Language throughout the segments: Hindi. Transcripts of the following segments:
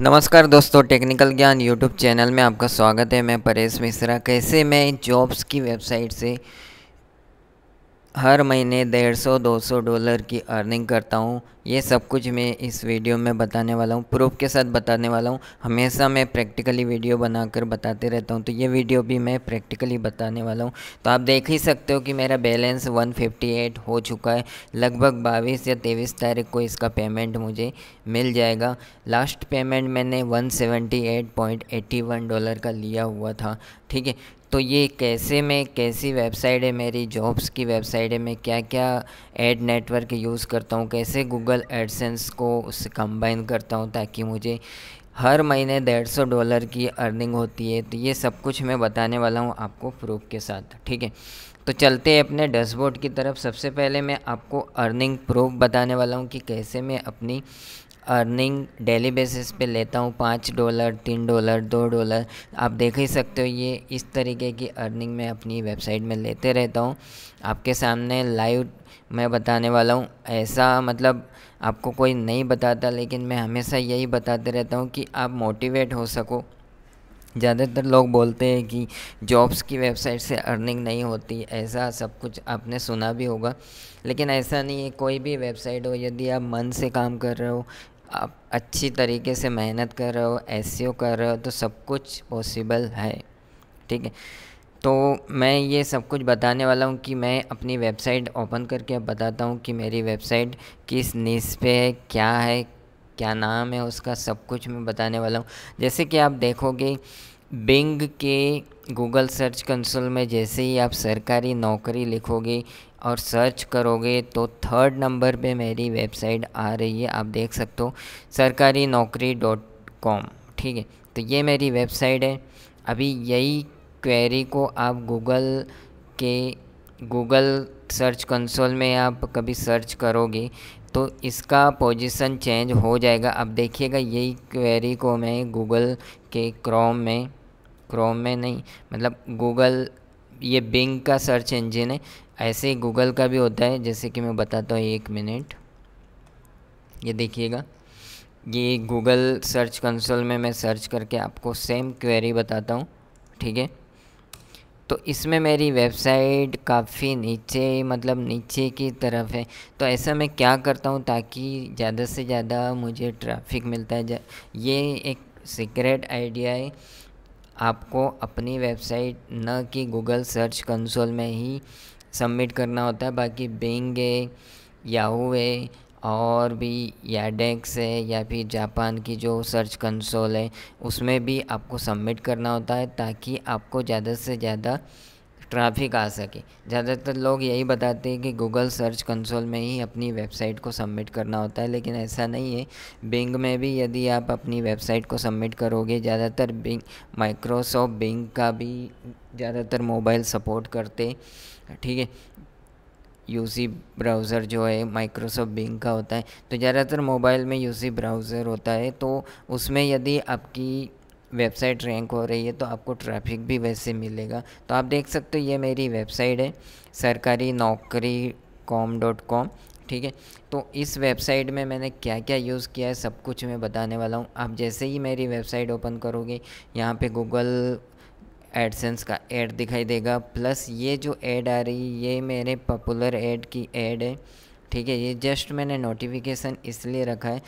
नमस्कार दोस्तों टेक्निकल ज्ञान यूट्यूब चैनल में आपका स्वागत है मैं परेश मिश्रा कैसे मैं जॉब्स की वेबसाइट से हर महीने डेढ़ सौ दो सौ डॉलर की अर्निंग करता हूँ ये सब कुछ मैं इस वीडियो में बताने वाला हूँ प्रूफ के साथ बताने वाला हूँ हमेशा मैं प्रैक्टिकली वीडियो बनाकर बताते रहता हूँ तो ये वीडियो भी मैं प्रैक्टिकली बताने वाला हूँ तो आप देख ही सकते हो कि मेरा बैलेंस 158 हो चुका है लगभग बाईस या तेईस तारीख को इसका पेमेंट मुझे मिल जाएगा लास्ट पेमेंट मैंने वन डॉलर का लिया हुआ था ठीक है तो ये कैसे में कैसी वेबसाइट है मेरी जॉब्स की वेबसाइट है मैं क्या क्या एड नेटवर्क यूज़ करता हूँ कैसे गूगल एडसेंस को उससे कंबाइन करता हूँ ताकि मुझे हर महीने डेढ़ सौ डॉलर की अर्निंग होती है तो ये सब कुछ मैं बताने वाला हूँ आपको प्रूफ के साथ ठीक है तो चलते हैं अपने डैशबोर्ड की तरफ सबसे पहले मैं आपको अर्निंग प्रूफ बताने वाला हूँ कि कैसे मैं अपनी अर्निंग डेली बेसिस पे लेता हूँ पाँच डॉलर तीन डॉलर दो डॉलर आप देख ही सकते हो ये इस तरीके की अर्निंग मैं अपनी वेबसाइट में लेते रहता हूँ आपके सामने लाइव मैं बताने वाला हूँ ऐसा मतलब आपको कोई नहीं बताता लेकिन मैं हमेशा यही बताते रहता हूँ कि आप मोटिवेट हो सको ज़्यादातर लोग बोलते हैं कि जॉब्स की वेबसाइट से अर्निंग नहीं होती ऐसा सब कुछ आपने सुना भी होगा लेकिन ऐसा नहीं है कोई भी वेबसाइट हो यदि आप मन से काम कर रहे हो आप अच्छी तरीके से मेहनत कर रहे हो एस कर रहे हो तो सब कुछ पॉसिबल है ठीक है तो मैं ये सब कुछ बताने वाला हूँ कि मैं अपनी वेबसाइट ओपन करके अब बताता हूँ कि मेरी वेबसाइट किस नीस पे है क्या है क्या नाम है उसका सब कुछ मैं बताने वाला हूँ जैसे कि आप देखोगे बिंग के गूगल सर्च कंसोल में जैसे ही आप सरकारी नौकरी लिखोगे और सर्च करोगे तो थर्ड नंबर पे मेरी वेबसाइट आ रही है आप देख सकते हो सरकारी नौकरी डॉट कॉम ठीक है तो ये मेरी वेबसाइट है अभी यही क्वेरी को आप गूगल के गूगल सर्च कंसोल में आप कभी सर्च करोगे तो इसका पोजीशन चेंज हो जाएगा अब देखिएगा यही क्वेरी को मैं गूगल के क्रोम में क्रोम में नहीं मतलब गूगल ये बिंग का सर्च इंजन है ऐसे ही गूगल का भी होता है जैसे कि मैं बताता हूँ एक मिनट ये देखिएगा ये गूगल सर्च कंसोल में मैं सर्च करके आपको सेम क्वेरी बताता हूँ ठीक है तो इसमें मेरी वेबसाइट काफ़ी नीचे मतलब नीचे की तरफ है तो ऐसा मैं क्या करता हूँ ताकि ज़्यादा से ज़्यादा मुझे ट्रैफिक मिलता है ये एक सीक्रेट आइडिया है आपको अपनी वेबसाइट न कि गूगल सर्च कंसोल में ही सबमिट करना होता है बाकी बेंग है याहू है और भी या है या फिर जापान की जो सर्च कंसोल है उसमें भी आपको सबमिट करना होता है ताकि आपको ज़्यादा से ज़्यादा ट्रैफिक आ सके ज़्यादातर लोग यही बताते हैं कि गूगल सर्च कंसोल में ही अपनी वेबसाइट को सबमिट करना होता है लेकिन ऐसा नहीं है बिंग में भी यदि आप अपनी वेबसाइट को सबमिट करोगे ज़्यादातर बिंग माइक्रोसॉफ्ट बिंग का भी ज़्यादातर मोबाइल सपोर्ट करते ठीक है यूसी ब्राउज़र जो है माइक्रोसॉफ्ट बिंग का होता है तो ज़्यादातर मोबाइल में यूसी ब्राउज़र होता है तो उसमें यदि आपकी वेबसाइट रैंक हो रही है तो आपको ट्रैफिक भी वैसे मिलेगा तो आप देख सकते हो ये मेरी वेबसाइट है Sarkari Naukri com dot com ठीक है तो इस वेबसाइट में मैंने क्या क्या यूज़ किया है सब कुछ मैं बताने वाला हूँ आप जैसे ही मेरी वेबसाइट ओपन करोगे यहाँ पे गूगल एडसेंस का एड दिखाई देगा प्लस ये जो एड आ रही है ये मेरे पॉपुलर एड की एड है ठीक है ये जस्ट मैंने नोटिफिकेशन इसलिए रखा है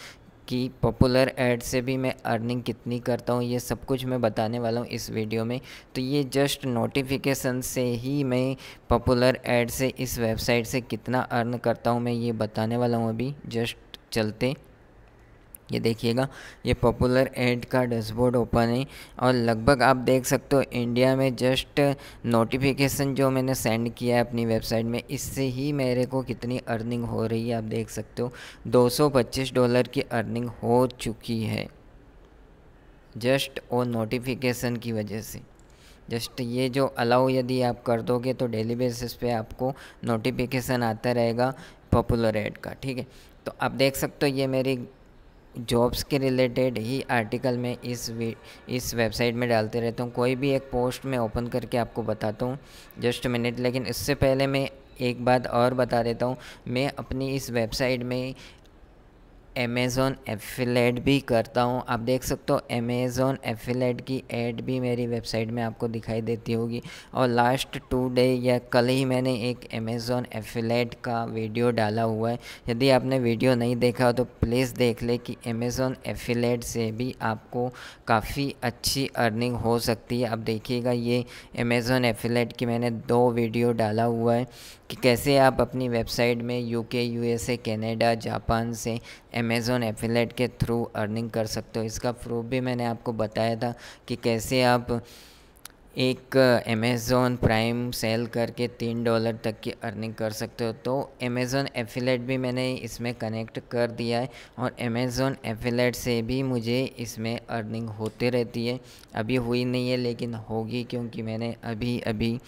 कि पॉपुलर एड से भी मैं अर्निंग कितनी करता हूँ ये सब कुछ मैं बताने वाला हूँ इस वीडियो में तो ये जस्ट नोटिफिकेशन से ही मैं पॉपुलर एड से इस वेबसाइट से कितना अर्न करता हूँ मैं ये बताने वाला हूँ अभी जस्ट चलते ये देखिएगा ये पॉपुलर एड का डैशबोर्ड ओपन है और लगभग आप देख सकते हो इंडिया में जस्ट नोटिफिकेशन जो मैंने सेंड किया है अपनी वेबसाइट में इससे ही मेरे को कितनी अर्निंग हो रही है आप देख सकते हो 225 डॉलर की अर्निंग हो चुकी है जस्ट वो नोटिफिकेशन की वजह से जस्ट ये जो अलाउ यदि आप कर दोगे तो डेली बेसिस पे आपको नोटिफिकेशन आता रहेगा पॉपुलर एड का ठीक है तो आप देख सकते हो ये मेरी जॉब्स के रिलेटेड ही आर्टिकल में इस इस वेबसाइट में डालते रहता हूँ कोई भी एक पोस्ट में ओपन करके आपको बताता हूँ जस्ट मिनट लेकिन इससे पहले मैं एक बात और बता देता हूँ मैं अपनी इस वेबसाइट में अमेज़ोन एफिलेट भी करता हूँ आप देख सकते हो अमेज़ोन एफिलेट की एड भी मेरी वेबसाइट में आपको दिखाई देती होगी और लास्ट टू डे या कल ही मैंने एक अमेज़ोन एफिलेट का वीडियो डाला हुआ है यदि आपने वीडियो नहीं देखा हो तो प्लीज़ देख ले कि अमेज़ोन एफिलेट से भी आपको काफ़ी अच्छी अर्निंग हो सकती है आप देखिएगा ये अमेज़ोन एफिलेट की मैंने दो वीडियो डाला हुआ है कि कैसे आप अपनी वेबसाइट में यूके यूएसए कनाडा जापान से अमेज़ोन एफिलेट के थ्रू अर्निंग कर सकते हो इसका प्रूफ भी मैंने आपको बताया था कि कैसे आप एक अमेज़ोन प्राइम सेल करके तीन डॉलर तक की अर्निंग कर सकते हो तो अमेज़ोन एफिलेट भी मैंने इसमें कनेक्ट कर दिया है और अमेज़ोन एफिलेट से भी मुझे इसमें अर्निंग होते रहती है अभी हुई नहीं है लेकिन होगी क्योंकि मैंने अभी अभी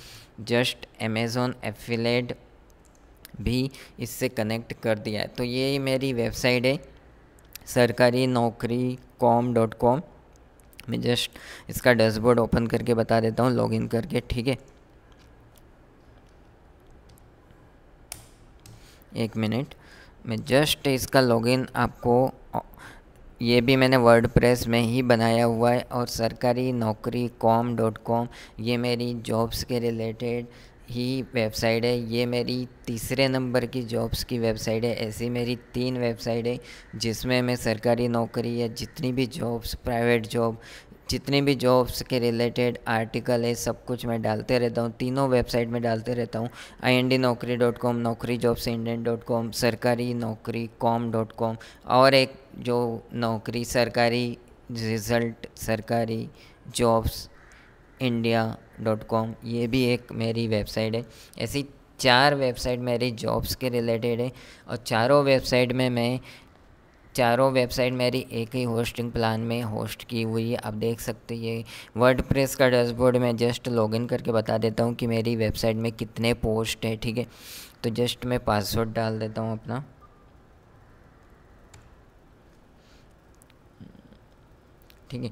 जस्ट अमेज़ोन एफिलेट भी इससे कनेक्ट कर दिया है तो ये मेरी वेबसाइट है Sarkari Naukri com dot com मैं जस्ट इसका डैशबोर्ड ओपन करके बता देता हूँ लॉगिन करके ठीक है एक मिनट मैं जस्ट इसका लॉगिन आपको ये भी मैंने वर्ड प्रेस में ही बनाया हुआ है और सरकारी नौकरी कॉम डॉट कॉम ये मेरी जॉब्स के रिलेटेड ही वेबसाइट है ये मेरी तीसरे नंबर की जॉब्स की वेबसाइट है ऐसी मेरी तीन वेबसाइट है जिसमें मैं सरकारी नौकरी या जितनी भी जॉब्स प्राइवेट जॉब जितनी भी जॉब्स के रिलेटेड आर्टिकल है सब कुछ मैं डालते रहता हूँ तीनों वेबसाइट में डालते रहता हूँ I N D Naukri dot com Naukri jobs Indian dot com Sarkari Naukri com dot com और एक जो नौकरी सरकारी रिजल्ट सरकारी जॉब्स इंडिया डॉट कॉम ये भी एक मेरी वेबसाइट है ऐसी चार वेबसाइट मेरी जॉब्स के रिलेटेड है और चारों वेबसाइट में मैं चारों वेबसाइट मेरी एक ही होस्टिंग प्लान में होस्ट की हुई है आप देख सकते ये वर्ड प्रेस का डैशबोर्ड मैं जस्ट लॉगिन करके बता देता हूँ कि मेरी वेबसाइट में कितने पोस्ट है ठीक है तो जस्ट मैं पासवर्ड डाल देता हूँ अपना ठीक है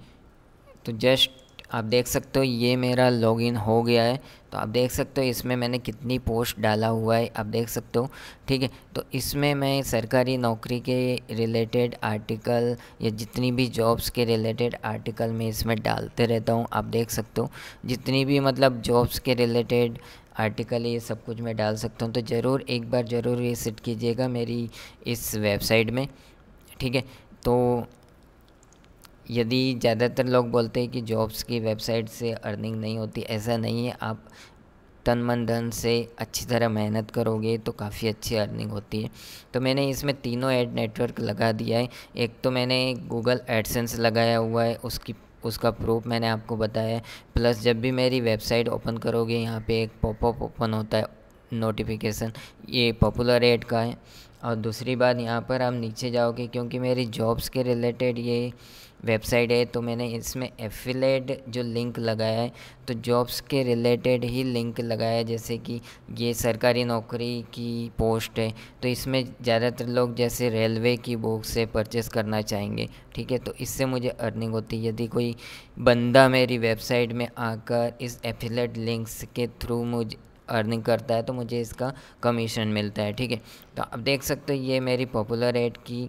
तो जस्ट आप देख सकते हो ये मेरा लॉगिन हो गया है तो आप देख सकते हो इसमें मैंने कितनी पोस्ट डाला हुआ है आप देख सकते हो ठीक है तो इसमें मैं सरकारी नौकरी के रिलेटेड आर्टिकल या जितनी भी जॉब्स के रिलेटेड आर्टिकल मैं इसमें डालते रहता हूँ आप देख सकते हो जितनी भी मतलब जॉब्स के रिलेटेड आर्टिकल ये सब कुछ मैं डाल सकता हूँ तो ज़रूर एक बार ज़रूर विजिट कीजिएगा मेरी इस वेबसाइट में ठीक है तो यदि ज़्यादातर लोग बोलते हैं कि जॉब्स की वेबसाइट से अर्निंग नहीं होती ऐसा नहीं है आप तन मन धन से अच्छी तरह मेहनत करोगे तो काफ़ी अच्छी अर्निंग होती है तो मैंने इसमें तीनों ऐड नेटवर्क लगा दिया है एक तो मैंने गूगल एडसेंस लगाया हुआ है उसकी उसका प्रूफ मैंने आपको बताया है प्लस जब भी मेरी वेबसाइट ओपन करोगे यहाँ पे एक पॉपअप ओपन होता है नोटिफिकेशन ये पॉपुलर एड का है और दूसरी बात यहाँ पर आप नीचे जाओगे क्योंकि मेरी जॉब्स के रिलेटेड ये वेबसाइट है तो मैंने इसमें एफिलेट जो लिंक लगाया है तो जॉब्स के रिलेटेड ही लिंक लगाया है जैसे कि ये सरकारी नौकरी की पोस्ट है तो इसमें ज़्यादातर लोग जैसे रेलवे की बुक से परचेस करना चाहेंगे ठीक है तो इससे मुझे अर्निंग होती है यदि कोई बंदा मेरी वेबसाइट में आकर इस एफिलेट लिंक्स के थ्रू मुझे अर्निंग करता है तो मुझे इसका कमीशन मिलता है ठीक है तो आप देख सकते हो ये मेरी पॉपुलर एड की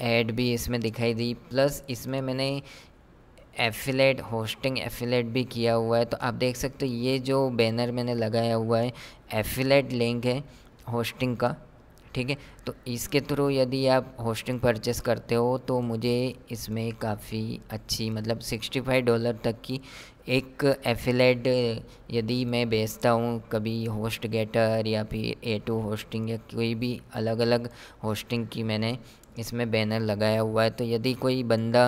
एड भी इसमें दिखाई दी प्लस इसमें मैंने एफिलेट होस्टिंग एफिलेट भी किया हुआ है तो आप देख सकते हो ये जो बैनर मैंने लगाया हुआ है एफिलेट लिंक है होस्टिंग का ठीक है तो इसके थ्रू यदि आप होस्टिंग परचेस करते हो तो मुझे इसमें काफ़ी अच्छी मतलब सिक्सटी फाइव डॉलर तक की एक एफिलेट यदि मैं बेचता हूँ कभी होस्ट गेटर या फिर ए टू होस्टिंग या कोई भी अलग अलग होस्टिंग की मैंने इसमें बैनर लगाया हुआ है तो यदि कोई बंदा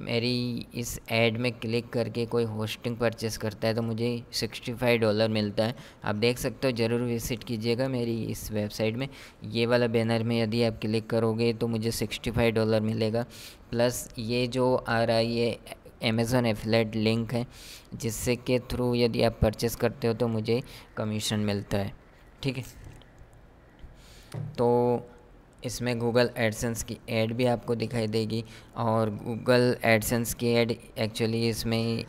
मेरी इस ऐड में क्लिक करके कोई होस्टिंग परचेस करता है तो मुझे 65 डॉलर मिलता है आप देख सकते हो ज़रूर विज़िट कीजिएगा मेरी इस वेबसाइट में ये वाला बैनर में यदि आप क्लिक करोगे तो मुझे 65 डॉलर मिलेगा प्लस ये जो आ रहा है ये अमेज़ोन एफलेट लिंक है जिससे के थ्रू यदि आप परचेस करते हो तो मुझे कमीशन मिलता है ठीक है तो इसमें गूगल एडसेंस की एड भी आपको दिखाई देगी और गूगल एडसेंस की एड एक्चुअली इसमें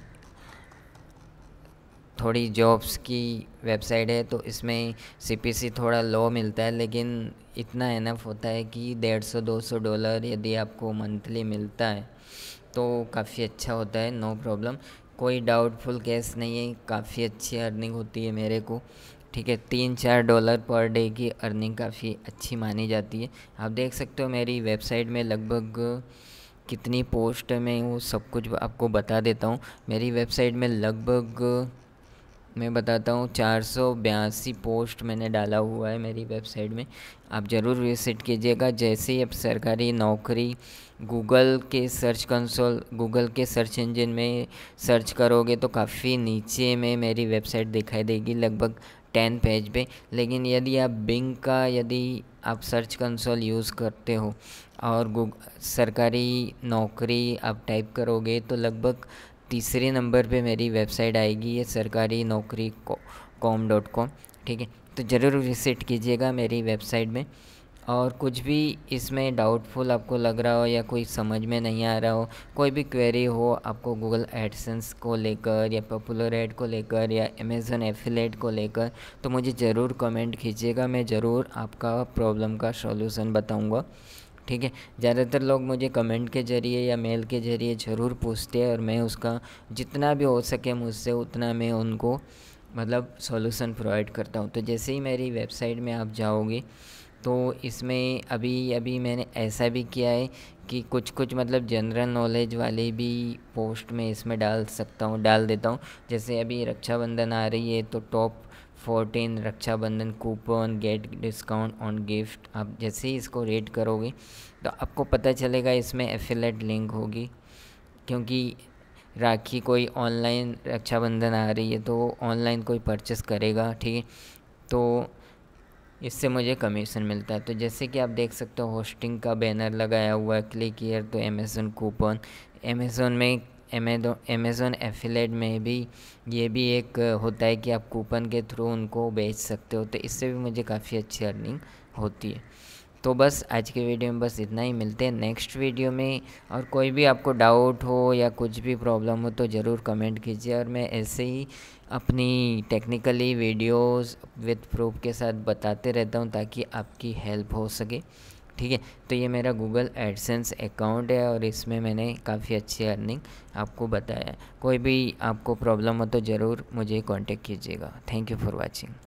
थोड़ी जॉब्स की वेबसाइट है तो इसमें सीपीसी थोड़ा लो मिलता है लेकिन इतना एनफ होता है कि डेढ़ सौ दो सौ डॉलर यदि आपको मंथली मिलता है तो काफ़ी अच्छा होता है नो प्रॉब्लम कोई डाउटफुल केस नहीं है काफ़ी अच्छी अर्निंग होती है मेरे को ठीक है तीन चार डॉलर पर डे की अर्निंग काफ़ी अच्छी मानी जाती है आप देख सकते हो मेरी वेबसाइट में लगभग कितनी पोस्ट में वो सब कुछ आपको बता देता हूँ मेरी वेबसाइट में लगभग मैं बताता हूँ चार सौ बयासी पोस्ट मैंने डाला हुआ है मेरी वेबसाइट में आप ज़रूर विजिट कीजिएगा जैसे ही आप सरकारी नौकरी गूगल के सर्च कंसोल गूगल के सर्च इंजन में सर्च करोगे तो काफ़ी नीचे में मेरी वेबसाइट दिखाई देगी लगभग टेन पेज पे लेकिन यदि आप बिंग का यदि आप सर्च कंसोल यूज़ करते हो और सरकारी नौकरी आप टाइप करोगे तो लगभग तीसरे नंबर पे मेरी वेबसाइट आएगी ये सरकारी नौकरी कॉम डॉट कॉम ठीक है तो ज़रूर विज़िट कीजिएगा मेरी वेबसाइट में और कुछ भी इसमें डाउटफुल आपको लग रहा हो या कोई समझ में नहीं आ रहा हो कोई भी क्वेरी हो आपको गूगल एडसेंस को लेकर या पॉपुलर एड को लेकर या अमेज़न एफिलेट को लेकर तो मुझे ज़रूर कमेंट कीजिएगा मैं ज़रूर आपका प्रॉब्लम का सॉल्यूशन बताऊंगा ठीक है ज़्यादातर लोग मुझे कमेंट के ज़रिए या मेल के ज़रिए ज़रूर पूछते हैं और मैं उसका जितना भी हो सके मुझसे उतना मैं उनको मतलब सॉल्यूशन प्रोवाइड करता हूँ तो जैसे ही मेरी वेबसाइट में आप जाओगे तो इसमें अभी अभी मैंने ऐसा भी किया है कि कुछ कुछ मतलब जनरल नॉलेज वाले भी पोस्ट में इसमें डाल सकता हूँ डाल देता हूँ जैसे अभी रक्षाबंधन आ रही है तो top fourteen Rakshabandhan coupon get discount on gift आप जैसे ही इसको रेट करोगे तो आपको पता चलेगा इसमें एफिलेट लिंक होगी क्योंकि राखी कोई ऑनलाइन रक्षाबंधन आ रही है तो ऑनलाइन कोई परचेस करेगा ठीक है तो इससे मुझे कमीशन मिलता है तो जैसे कि आप देख सकते हो होस्टिंग का बैनर लगाया हुआ है क्लिक ईयर तो अमेज़ोन कूपन अमेज़ोन में अमेज़ोन एफिलेट में भी ये भी एक होता है कि आप कूपन के थ्रू उनको बेच सकते हो तो इससे भी मुझे काफ़ी अच्छी अर्निंग होती है तो बस आज के वीडियो में बस इतना ही मिलते हैं नेक्स्ट वीडियो में और कोई भी आपको डाउट हो या कुछ भी प्रॉब्लम हो तो ज़रूर कमेंट कीजिए और मैं ऐसे ही अपनी टेक्निकली वीडियोस विद प्रूफ के साथ बताते रहता हूँ ताकि आपकी हेल्प हो सके ठीक है तो ये मेरा गूगल एडसेंस अकाउंट है और इसमें मैंने काफ़ी अच्छी अर्निंग आपको बताया कोई भी आपको प्रॉब्लम हो तो ज़रूर मुझे कॉन्टेक्ट कीजिएगा थैंक यू फॉर वॉचिंग